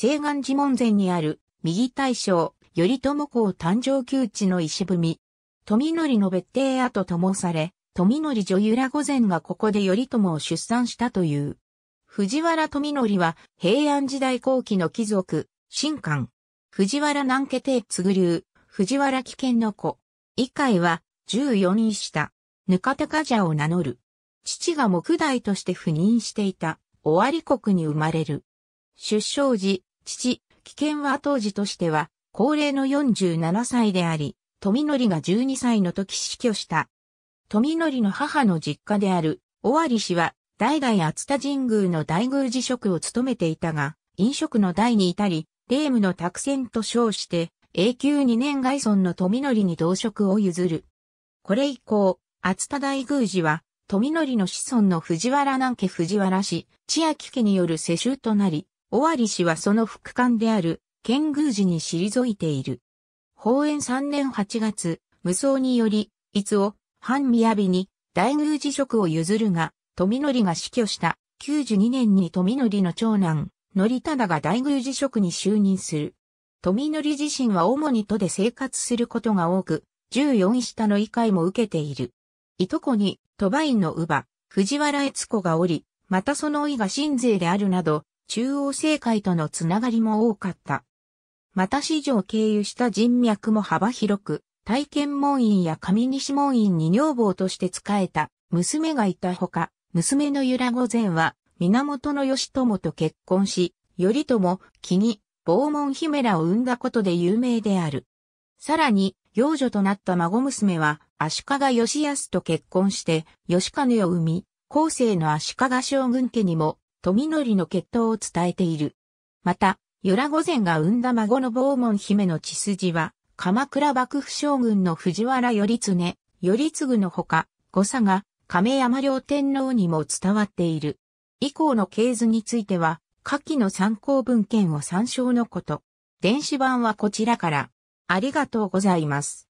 西岸寺門前にある右大将、頼朝公誕生旧地の石踏み。富則の別邸跡ともされ、富則女由良御前がここで頼朝を出産したという。藤原富則は平安時代後期の貴族、新官。藤原南家帝継流、藤原危険の子。以下は14人下、ぬかたかじゃを名乗る。父が木代として赴任していた、尾張国に生まれる。出生時、父、危険は当時としては、高齢の47歳であり、富則が12歳の時死去した。富則の母の実家である、尾張氏は、代々熱田神宮の大宮寺職を務めていたが、飲食の代に至り、霊夢の託戦と称して、永久2年外村の富則に同職を譲る。これ以降、熱田大宮寺は、富則の子孫の藤原南家藤原氏、千秋家による世襲となり、尾張氏はその副官である、剣宮寺に退いている。法円3年8月、無双により、伊津を、藩宮雅に、大宮寺職を譲るが、富則が死去した、92年に富則の長男、則忠が大宮寺職に就任する。富則自身は主に都で生活することが多く、14下の遺界も受けている。いとこに、鳥羽院の乳母、藤原悦子がおり、またその老いが神税であるなど、中央政界とのつながりも多かった。また市場経由した人脈も幅広く、体験門院や上西門院に女房として仕えた娘がいたほか、娘の由良御前は源義朝と結婚し、頼朝、木に、傍門姫らを産んだことで有名である。さらに、幼女となった孫娘は、足利義康と結婚して、義兼を生み、後世の足利将軍家にも富則の血統を伝えている。また、由良御前が生んだ孫の坊門姫の血筋は、鎌倉幕府将軍の藤原頼常、頼次のほか、誤差が亀山両天皇にも伝わっている。以降の系図については、下記の参考文献を参照のこと。電子版はこちらから。ありがとうございます。